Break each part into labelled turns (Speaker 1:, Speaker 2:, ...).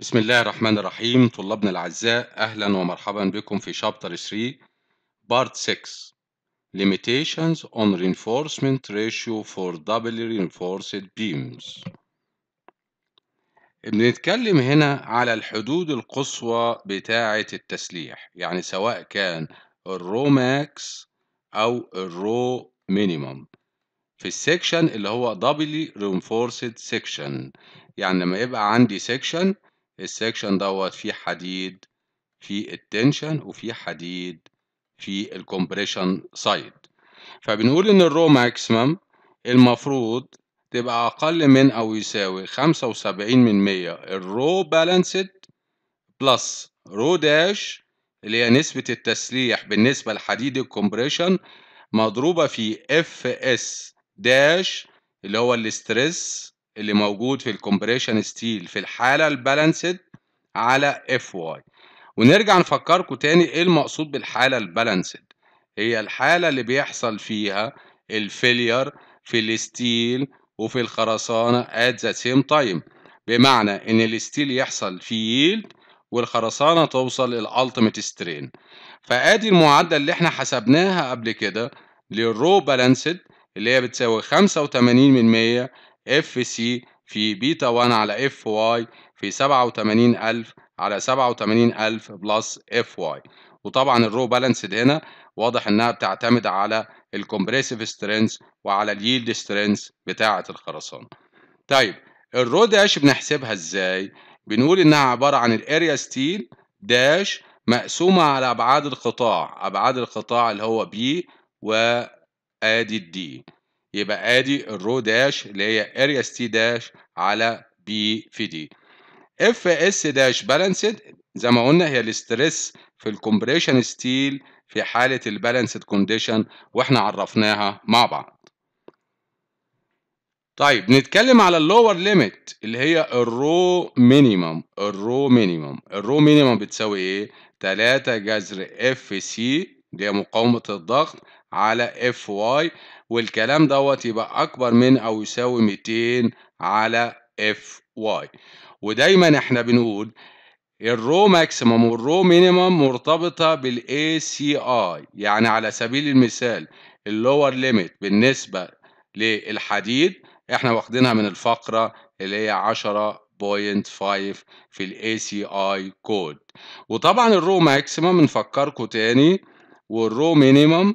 Speaker 1: بسم الله الرحمن الرحيم طلابنا الأعزاء أهلا ومرحبا بكم في شابتر 3 بارت 6 Limitations on reinforcement ratio for doubly reinforced beams بنتكلم هنا على الحدود القصوى بتاعة التسليح يعني سواء كان الرو ماكس أو الرو مينيموم في السكشن اللي هو doubly reinforced section يعني لما يبقى عندي سكشن السكشن دوت فيه حديد في التنشن وفي حديد في الكمبريشن سايد فبنقول ان الرو ماكسيمم المفروض تبقى اقل من او يساوي 75 من 100 الرو بالانسد بلس رو داش اللي هي نسبة التسليح بالنسبة لحديد الكمبريشن مضروبة في اف اس داش اللي هو الاسترس اللي موجود في الكومبريشن ستيل في الحالة البالانسد على اف واي ونرجع نفكركم تاني ايه المقصود بالحالة البالانسد هي الحالة اللي بيحصل فيها الفيلير في الستيل وفي الخرسانة at the same time بمعنى إن الستيل يحصل في ييلد والخرسانة توصل الالتيميت سترين فآدي المعادلة اللي احنا حسبناها قبل كده للرو بالانسد اللي هي بتساوي 85% اف سي في بيتا 1 على اف واي في 87000 على 87000 بلس اف واي وطبعا الرو بالانسد هنا واضح انها بتعتمد على الكومبريسيف سترينث وعلى اليلد سترينث بتاعه الخرسانه طيب الرو داش بنحسبها ازاي بنقول انها عباره عن الاريا ستيل داش مقسومه على ابعاد القطاع ابعاد القطاع اللي هو بي وادي الدي يبقى ادي الرو داش اللي هي اريا تي داش على بي في دي اف اس داش بالانسد زي ما قلنا هي الاستريس في الكومبريشن ستيل في حاله البالانسد كونديشن واحنا عرفناها مع بعض طيب نتكلم على اللور ليميت اللي هي الرو مينيمم الرو مينيمم الرو مينيمم بتساوي ايه 3 جذر اف سي دي مقاومة الضغط على اف واي والكلام دوت يبقى أكبر من أو يساوي 200 على اف واي ودايما احنا بنقول الرو ماكسيمم والرو مينيمم مرتبطة بالاي سي اي يعني على سبيل المثال اللور ليميت بالنسبة للحديد احنا واخدينها من الفقرة اللي هي 10.5 في الاي سي اي كود وطبعا الرو ماكسيمم نفكركم تاني والرو مينيمم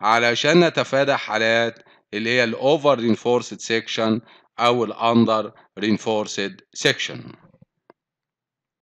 Speaker 1: علشان نتفادى حالات اللي هي الاوفر رينفورسد سيكشن او الاندر رينفورسد سيكشن